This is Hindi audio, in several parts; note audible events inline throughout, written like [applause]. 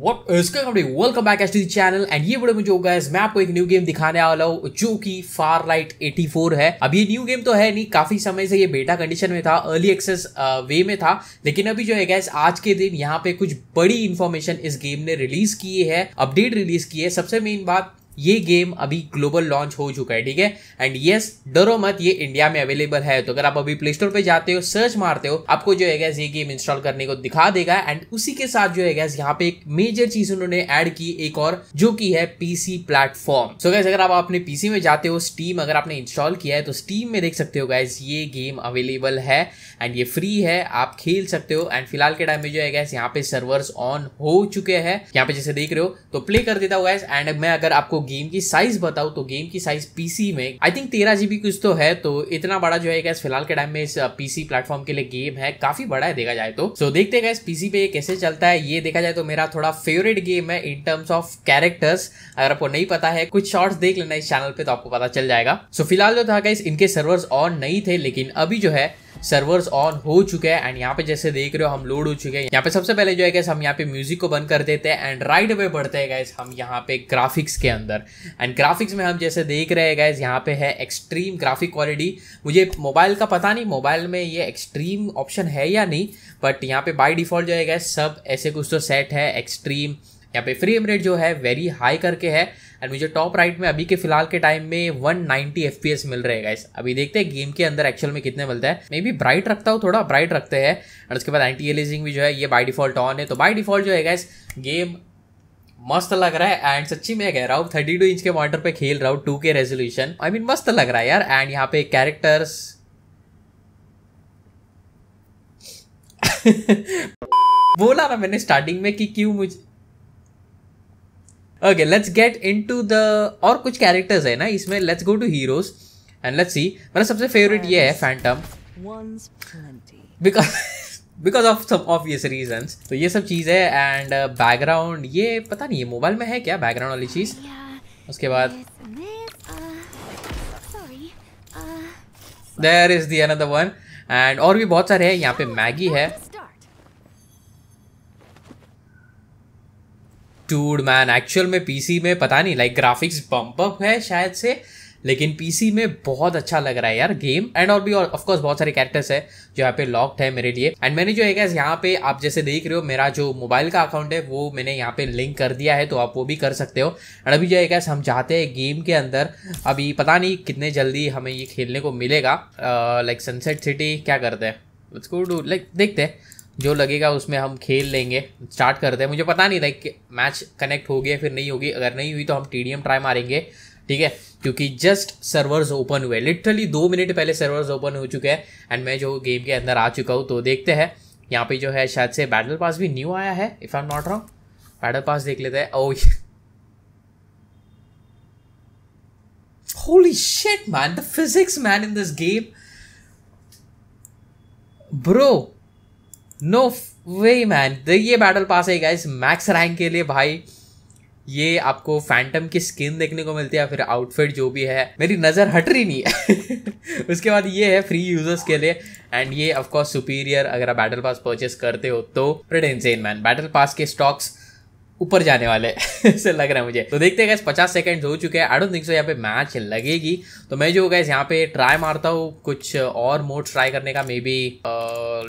What is going on? Welcome back to the channel and ये वीडियो में जो मैं आपको एक न्यू गेम दिखाने वाला हूँ जो कि फार लाइट 84 है अब ये न्यू गेम तो है नहीं काफी समय से ये बेटा कंडीशन में था अर्ली एक्सेस वे में था लेकिन अभी जो है गैस आज के दिन यहाँ पे कुछ बड़ी इन्फॉर्मेशन इस गेम ने रिलीज की है अपडेट रिलीज की है सबसे मेन बात ये गेम अभी ग्लोबल लॉन्च हो चुका है ठीक है एंड यस डरो मत ये इंडिया में अवेलेबल है तो अगर आप अभी प्ले स्टोर पे जाते हो सर्च मारते हो आपको जो है ये गेम इंस्टॉल करने को दिखा देगा एंड उसी के साथ जो है यहाँ पे एक मेजर चीज उन्होंने ऐड की एक और जो की है पीसी प्लेटफॉर्म सो गैस अगर आप अपने पीसी में जाते हो स्टीम अगर आपने इंस्टॉल किया है तो स्टीम में देख सकते हो गैस ये गेम अवेलेबल है एंड ये फ्री है आप खेल सकते हो एंड फिलहाल के टाइम में जो है गैस यहाँ पे सर्वर्स ऑन हो चुके हैं यहाँ पे जैसे देख रहे हो तो प्ले कर देता हूँ गैस एंड मैं अगर आपको गेम की साइज बताऊं तो गेम की साइज पीसी में आई थिंक तेरह जीबी कुछ तो है तो इतना बड़ा जो है गैस फिलहाल के टाइम में इस पीसी uh, प्लेटफॉर्म के लिए गेम है काफी बड़ा है देखा जाए तो सो so, देखते हैं गैस पीसी पे ये कैसे चलता है ये देखा जाए तो मेरा थोड़ा फेवरेट गेम है इन टर्म्स ऑफ कैरेक्टर्स अगर आपको नहीं पता है कुछ शॉर्ट्स देख लेना इस चैनल पे तो आपको पता चल जाएगा सो so, फिलहाल जो था गैस इनके सर्वर्स ऑन नहीं थे लेकिन अभी जो है सर्वर्स ऑन हो चुके हैं एंड यहाँ पे जैसे देख रहे हो हम लोड हो चुके हैं यहाँ पे सबसे पहले जो है गैस हम यहाँ पे म्यूजिक को बंद कर देते हैं एंड राइट वे बढ़ते हैं गैस हम यहाँ पे ग्राफिक्स के अंदर एंड ग्राफिक्स में हम जैसे देख रहे हैं गैस यहाँ पे है एक्सट्रीम ग्राफिक क्वालिटी मुझे मोबाइल का पता नहीं मोबाइल में ये एक्सट्रीम ऑप्शन है या नहीं बट यहाँ पे बाई डिफॉल्ट जो है गैस सब ऐसे कुछ तो सेट है एक्सट्रीम यहाँ पे फ्रेम रेट जो है वेरी हाई करके है एंड मुझे टॉप राइट में अभी के फिलहाल के टाइम में 190 नाइन्टी मिल रहे हैं अभी देखते हैं गेम के अंदर एक्चुअल में कितने मिलता है मे बी ब्राइट रखता हूँ थोड़ा ब्राइट रखते हैं एंड उसके बाद एंटी एलिजिंग भी जो है ये बाई डिफॉल्ट ऑन है तो बाई डिफॉल्ट जो है गाइस गेम मस्त लग रहा है एंड सच्ची मैं कह रहा हूँ थर्टी टू इंच के मॉनिटर पे खेल रहा हूँ टू के रेजोल्यूशन आई मीन मस्त लग रहा है यार एंड यहाँ पे कैरेक्टर्स [laughs] बोला ना मैंने स्टार्टिंग में कि क्यों मुझे okay let's get into the और कुछ कैरेक्टर्स है ना इसमें let's go to heroes and let's see मेरा सबसे फेवरेट ये है phantom because of some obvious reason तो ये सब चीज़ है एंड बैकग्राउंड ये पता नहीं ये मोबाइल में है क्या बैकग्राउंड वाली चीज़ उसके बाद देर इज़ दन एंड और भी बहुत सारे हैं यहाँ पे मैगी है टूड मैन एक्चुअल में पीसी में पता नहीं लाइक ग्राफिक्स बम्प अप है शायद से लेकिन पीसी में बहुत अच्छा लग रहा है यार गेम एंड और भी ऑफ कोर्स बहुत सारे कैरेक्टर्स है जो यहाँ पे लॉक्ड है मेरे लिए एंड मैंने जो है यहाँ पे आप जैसे देख रहे हो मेरा जो मोबाइल का अकाउंट है वो मैंने यहाँ पे लिंक कर दिया है तो आप वो भी कर सकते हो एंड अभी जो है हम चाहते हैं गेम के अंदर अभी पता नहीं कितने जल्दी हमें ये खेलने को मिलेगा लाइक सनसेट सिटी क्या करते हैं लाइक देखते हैं जो लगेगा उसमें हम खेल लेंगे स्टार्ट करते हैं मुझे पता नहीं था कि मैच कनेक्ट हो गया फिर नहीं होगी अगर नहीं हुई तो हम टी ट्राई मारेंगे ठीक है क्योंकि जस्ट सर्वर्स ओपन हुए लिटरली दो मिनट पहले सर्वर्स ओपन हो चुके हैं एंड मैं जो गेम के अंदर आ चुका हूँ तो देखते हैं यहाँ पे जो है शायद से बैटल पास भी न्यू आया है if I am not wrong battle pass देख लेते हैं oh holy shit man the physics man in this game bro no way man ये बैटल पास है गाइस मैक्स रैंक के लिए भाई ये आपको फैंटम की स्किन देखने को मिलती है फिर आउटफिट जो भी है मेरी नज़र हट रही नहीं है [laughs] उसके बाद ये है फ्री यूजर्स के लिए एंड ये ऑफकोर्स सुपीरियर अगर आप बैटल पास परचेस करते हो तो प्रेड इंसेन मैन बैटल पास के स्टॉक्स ऊपर जाने वाले [laughs] ऐसे लग रहा है मुझे तो देखते हैं पचास सेकंड हो चुके हैं आई डोंट थिंक सो यहाँ पे मैच लगेगी तो मैं जो गैस यहाँ पे ट्राई मारता हूँ कुछ और मोड ट्राई करने का maybe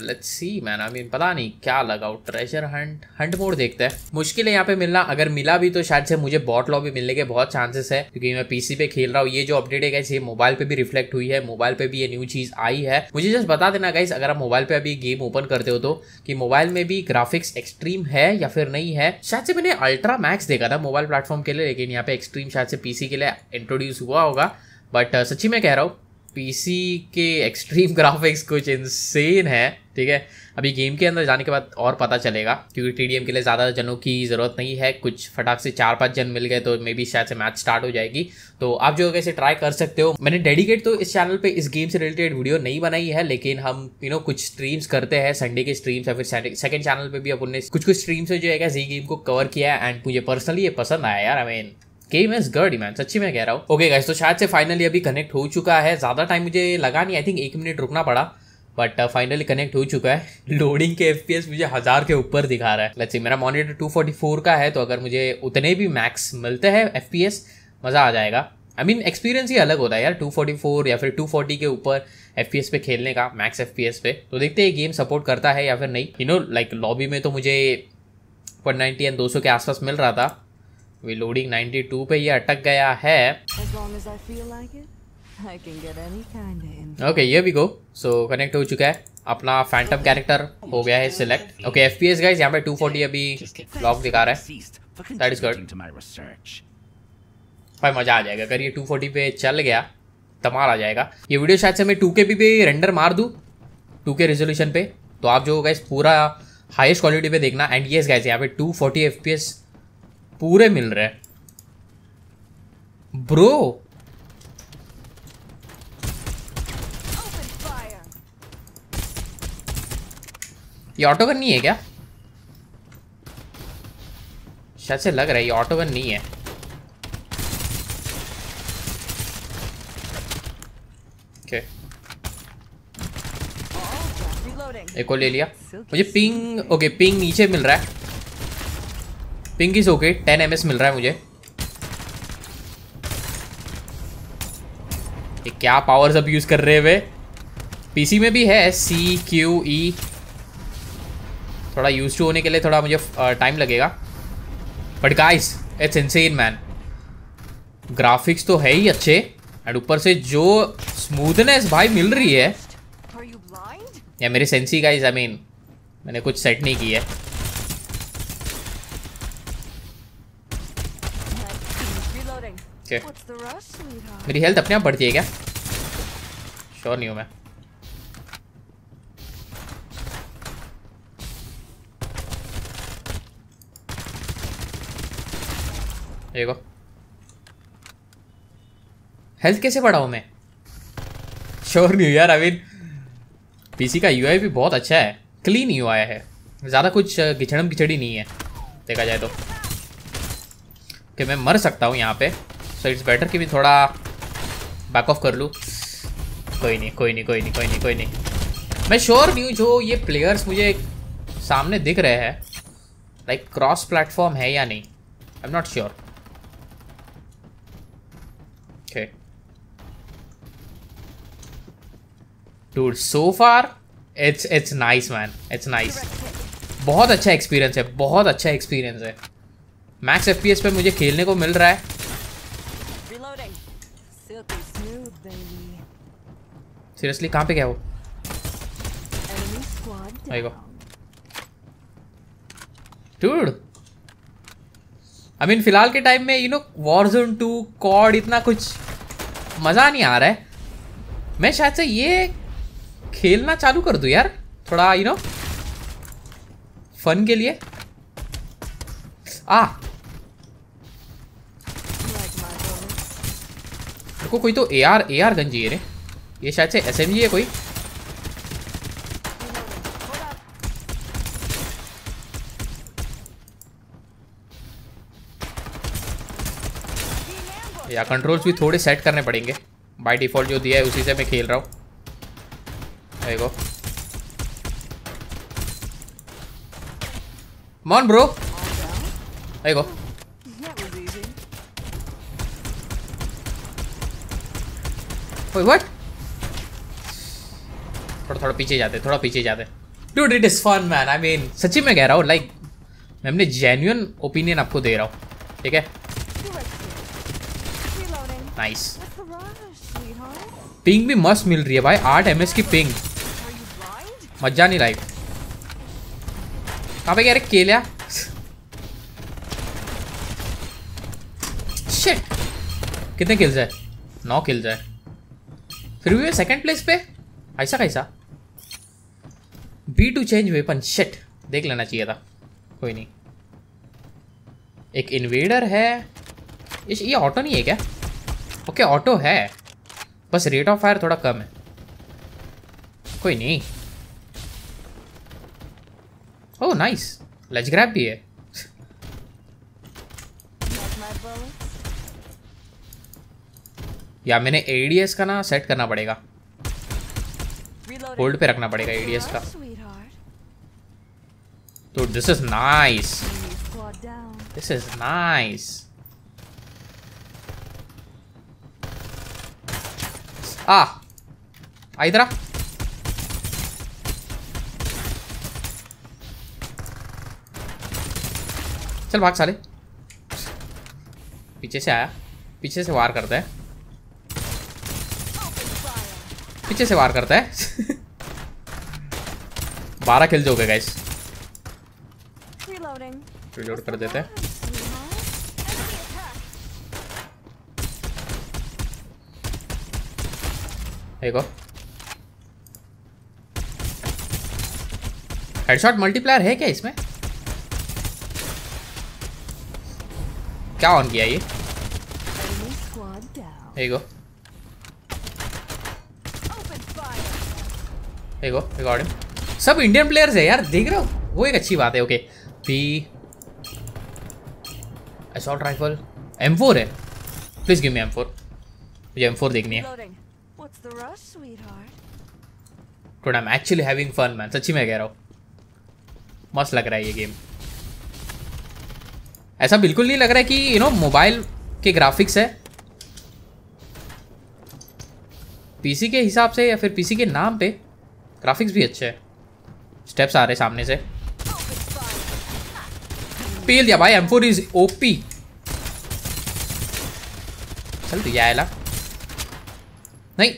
let's see man I mean पता नहीं क्या लगा ट्रेजर हंट हंट मोड देखते हैं मुश्किल है यहाँ पे मिलना अगर मिला भी तो शायद से मुझे बॉट भी मिलने के बहुत चांसेस है क्योंकि मैं पीसी पे खेल रहा हूँ ये जो अपडेट है गैस ये मोबाइल पे भी रिफ्लेक्ट हुई है मोबाइल पे भी ये न्यू चीज आई है मुझे जस्ट बता देना गाइस अगर आप मोबाइल पे अभी गेम ओपन करते हो तो कि मोबाइल में भी ग्राफिक्स एक्सट्रीम है या फिर नहीं है शायद से मैंने अल्ट्रा मैक्स देखा था मोबाइल प्लेटफॉर्म के लिए लेकिन यहाँ पे एक्सट्रीम शायद से पीसी के लिए इंट्रोड्यूस हुआ होगा बट uh, सच्ची मैं कह रहा हूँ पीसी के एक्सट्रीम ग्राफिक्स [laughs] कुछ इंसेन है ठीक है अभी गेम के अंदर जाने के बाद और पता चलेगा क्योंकि टी के लिए ज़्यादा जनों की ज़रूरत नहीं है कुछ फटाक से चार पाँच जन मिल गए तो मे बी शायद से मैच स्टार्ट हो जाएगी तो आप जो कैसे ट्राई कर सकते हो मैंने डेडिकेट तो इस चैनल पे इस गेम से रिलेटेड वीडियो नहीं बनाई है लेकिन हम यू नो कुछ स्ट्रीम्स करते हैं संडे के स्ट्रीम्स या फिर सेकंड चैनल पर भी अपने कुछ कुछ स्ट्रीम्स जो है जी गेम को कवर किया है एंड मुझे पर्सनली ये पसंद आया यार I mean game is good man सच्ची मैं कह रहा हूँ ओके गाइस तो शायद से फाइनली अभी कनेक्ट हो चुका है ज़्यादा टाइम मुझे लगा नहीं आई थिंक एक मिनट रुकना पड़ा बट फाइनली कनेक्ट हो चुका है लोडिंग [laughs] के एफ मुझे हज़ार के ऊपर दिखा रहा है लेट्स मेरा मॉनिटर 244 का है तो अगर मुझे उतने भी मैक्स मिलते हैं एफ मज़ा आ जाएगा आई मीन एक्सपीरियंस ही अलग होता है यार 244 या फिर 240 के ऊपर एफ पे खेलने का मैक्स एफ पे तो देखते हैं गेम सपोर्ट करता है या फिर नहीं यू नो लाइक लॉबी में तो मुझे वन 190 एंड सौ के आसपास मिल रहा था लोडिंग 92 पे ये अटक गया है ओके ये भी गो सो कनेक्ट हो चुका है अपना फैंटम कैरेक्टर हो गया है select okay F P S guys यहाँ पे 240 अभी ब्लॉक दिखा रहा है दैट इज गुड भाई मज़ा आ जाएगा अगर ये 240 पे चल गया तमाल आ जाएगा ये वीडियो शायद से मैं टू के पी पे रेंडर मार दू टू के रेजोल्यूशन पे तो आप जो गाइज पूरा हाईएस्ट क्वालिटी पे देखना एंड ये गाइज यहाँ पे two forty F P S पूरे मिल रहे ब्रो ये ऑटो गन नहीं है क्या शायद से लग रहा है ये ऑटो गन नहीं है ओके okay. एक को ले लिया मुझे पिंग ओके पिंग नीचे मिल रहा है pink is okay ten M मिल रहा है मुझे ये क्या पावर अब यूज़ कर रहे हैं वे पीसी में भी है सी क्यू ई थोड़ा यूज टू होने के लिए थोड़ा मुझे टाइम लगेगा but guys it's insane man graphics तो है ही अच्छे एंड ऊपर से जो स्मूथनेस भाई मिल रही है या मेरे सेंसी गाइस आई मीन मैंने कुछ सेट नहीं की है ओके मेरी हेल्थ अपने आप बढ़ती है क्या श्योर नहीं हूँ मैं देखो हेल्थ कैसे बढ़ाऊ मैं श्योर नहीं हूँ यार अभी पीसी का यूआई भी बहुत अच्छा है क्लीन यू आया है ज़्यादा कुछ घिचड़म uh, घिचड़ी नहीं है देखा जाए तो कि मैं मर सकता हूँ यहाँ पे सो इट्स बेटर कि मैं थोड़ा बैक ऑफ कर लूँ कोई नहीं कोई नहीं कोई नहीं कोई नहीं कोई नहीं मैं श्योर नहीं हूँ जो ये प्लेयर्स मुझे सामने दिख रहे हैं लाइक क्रॉस प्लेटफॉर्म है या नहीं I am not sure dude so far it's it's nice man it's nice बहुत अच्छा एक्सपीरियंस है बहुत अच्छा एक्सपीरियंस है मैक्स एफ पे मुझे खेलने को मिल रहा है सीरियसली कहाँ पे गया वो डूड आई मीन फिलहाल के टाइम में you know war zone two COD इतना कुछ मज़ा नहीं आ रहा है मैं शायद से ये खेलना चालू कर दूँ यार थोड़ा यू नो फन के लिए आ को कोई तो ए आर ए आर गंजी है रे ये शायद से एस है कोई या कंट्रोल्स भी थोड़े सेट करने पड़ेंगे बाय डिफ़ॉल्ट जो दिया है उसी से मैं खेल रहा हूँ देखो मॉन ब्रो देखो व्हाट थोड़ा थोड़ा पीछे जाते थोड़ा पीछे जाते dude it is fun man I mean सच्ची में कह रहा हूँ लाइक मैं अपने जेन्यून ओपिनियन आपको दे रहा हूँ ठीक है नाइस पिंग भी मस्त मिल रही है भाई आठ एम की पिंग मजा नहीं लाइक कहा पे अरे केलिया कितने किल्स है नौ किल्स है फिर भी मैं सेकंड प्लेस पे ऐसा कैसा B to change weapon shit देख लेना चाहिए था कोई नहीं एक इन्वेडर है ये ऑटो नहीं है क्या ओके ऑटो है बस रेट ऑफ फायर थोड़ा कम है कोई नहीं ओह नाइस लज ग्रैप भी है या मैंने एडीएस का ना सेट करना पड़ेगा होल्ड पे रखना पड़ेगा एडीएस का Dude, this is nice. This is nice. Ah! आ इधर चल भाग साले पीछे से आया पीछे से वार करता है पीछे से वार करता है [laughs] बारह किल जो गए गाइस रिलोड कर देते हैं देखो हेडशॉट मल्टीप्लायर है क्या इसमें क्या ऑन किया ये देखो देखो रिकॉर्डिंग सब इंडियन प्लेयर्स है यार देख रहे हो वो एक अच्छी बात है okay B assault rifle M four है please give me M four मुझे एम फोर देखनी है थोड़ा I am actually having fun man सच्ची में कह रहा हूँ मस्त लग रहा है ये गेम ऐसा बिल्कुल नहीं लग रहा है कि यू नो मोबाइल के ग्राफिक्स है पीसी के हिसाब से या फिर पीसी के नाम पे ग्राफिक्स भी अच्छे हैं स्टेप्स आ रहे सामने से पेल दिया भाई फोर इज ओपी चल तू यह नहीं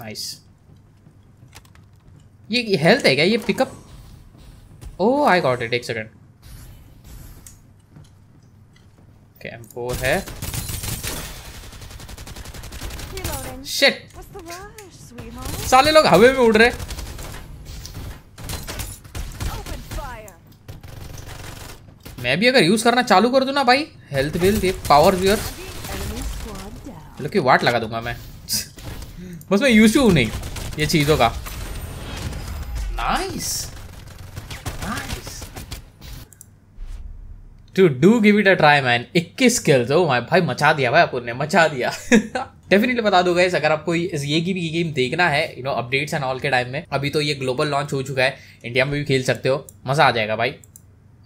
नाइस ये हेल्थ है क्या ये pickup oh I got it एक सेकेंड एम फोर है शिट साले लोग हवे में उड़ रहे मैं भी अगर यूज़ करना चालू कर दू ना भाई हेल्थ बिल ये पावर व्यूअर मतलब कि वाट लगा दूंगा मैं बस मैं यूज हूँ नहीं ये चीज़ों का nice nice to do give it a try man 21 skills oh my भाई मचा दिया भाई अपन ने मचा दिया डेफिनेटली [laughs] बता दो गैस अगर आपको ये की भी गेम देखना है you know updates and all के टाइम में अभी तो ये ग्लोबल लॉन्च हो चुका है इंडिया में भी खेल सकते हो मज़ा आ जाएगा भाई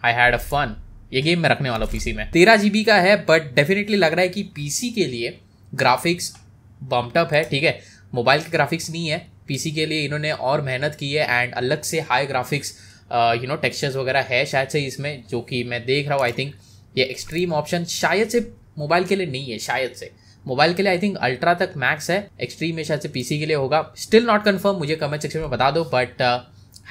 आई हैड अ फन ये गेम मैं रखने वाला हूँ पीसी में तेरह जी का है बट डेफिनेटली लग रहा है कि पीसी के लिए ग्राफिक्स बम्पटअप है ठीक है मोबाइल के ग्राफिक्स नहीं है पीसी के लिए इन्होंने और मेहनत की है एंड अलग से high graphics you know textures वगैरह है शायद से इसमें जो कि मैं देख रहा हूँ आई थिंक ये एक्सट्रीम ऑप्शन शायद से मोबाइल के लिए नहीं है शायद से मोबाइल के लिए आई थिंक अल्ट्रा तक मैक्स है एक्सट्रीम में शायद से पीसी के लिए होगा स्टिल नॉट कन्फर्म मुझे कमेंट सेक्शन में बता दो बट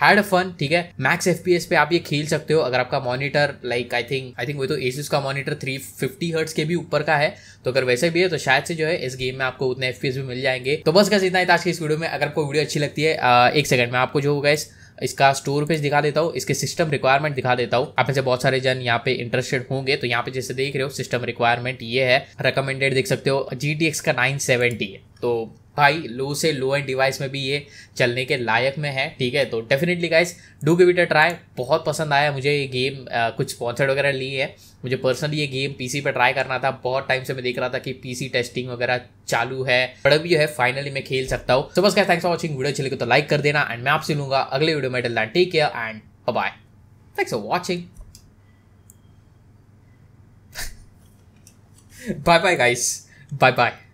हैड अ फन ठीक है मैक्स एफ पे आप ये खेल सकते हो अगर आपका monitor like I think I think वो तो एसिस का मॉनिटर थ्री फिफ्टी हर्ट्स के भी ऊपर का है तो अगर वैसे भी है तो शायद से जो है इस गेम में आपको उतने एफ भी मिल जाएंगे तो बस गैस इतना ही था आज की इस वीडियो में अगर आपको वीडियो अच्छी लगती है एक सेकंड में आपको जो होगा इस इसका स्टोर पेज दिखा देता हूँ इसके सिस्टम रिक्वायरमेंट दिखा देता हूँ आप में से बहुत सारे जन यहाँ पे इंटरेस्टेड होंगे तो यहाँ पे जैसे देख रहे हो सिस्टम रिक्वायरमेंट ये है रिकमेंडेड देख सकते हो जी का नाइन सेवेंटी है तो भाई लो से लो एंड डिवाइस में भी ये चलने के लायक में है ठीक है तो definitely guys do give it a try बहुत पसंद आया मुझे ये गेम आ, कुछ स्पॉन्सर्ड वगैरह ली है मुझे पर्सनली ये गेम पीसी पे ट्राई करना था बहुत टाइम से मैं देख रहा था कि पीसी टेस्टिंग वगैरह चालू है बड़ा भी है फाइनली मैं खेल सकता हूँ सो बस क्या थैंक्स फॉर वॉचिंग वीडियो चले तो लाइक कर देना एंड मैं आपसे लूंगा अगले वीडियो में डलना take care and bye thanks for watching bye bye guys bye bye